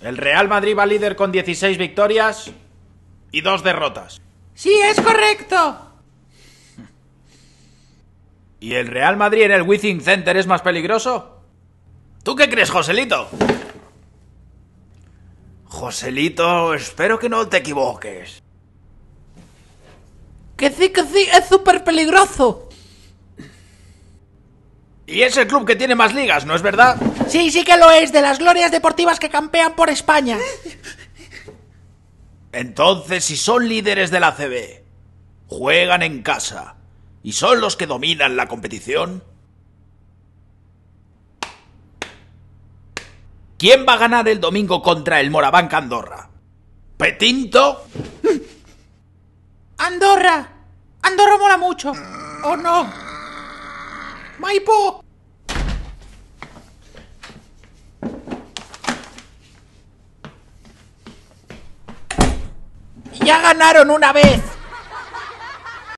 El Real Madrid va líder con 16 victorias y dos derrotas. Sí, es correcto. ¿Y el Real Madrid en el Within Center es más peligroso? ¿Tú qué crees, Joselito? Joselito, espero que no te equivoques. Que sí, que sí, es súper peligroso. Y es el club que tiene más ligas, ¿no es verdad? Sí, sí que lo es, de las glorias deportivas que campean por España. Entonces, si son líderes de la CB, juegan en casa y son los que dominan la competición, ¿quién va a ganar el domingo contra el Morabanca Andorra? ¿Petinto? ¡Andorra! Andorra mola mucho. ¿O no? Maipo. Ya ganaron una vez.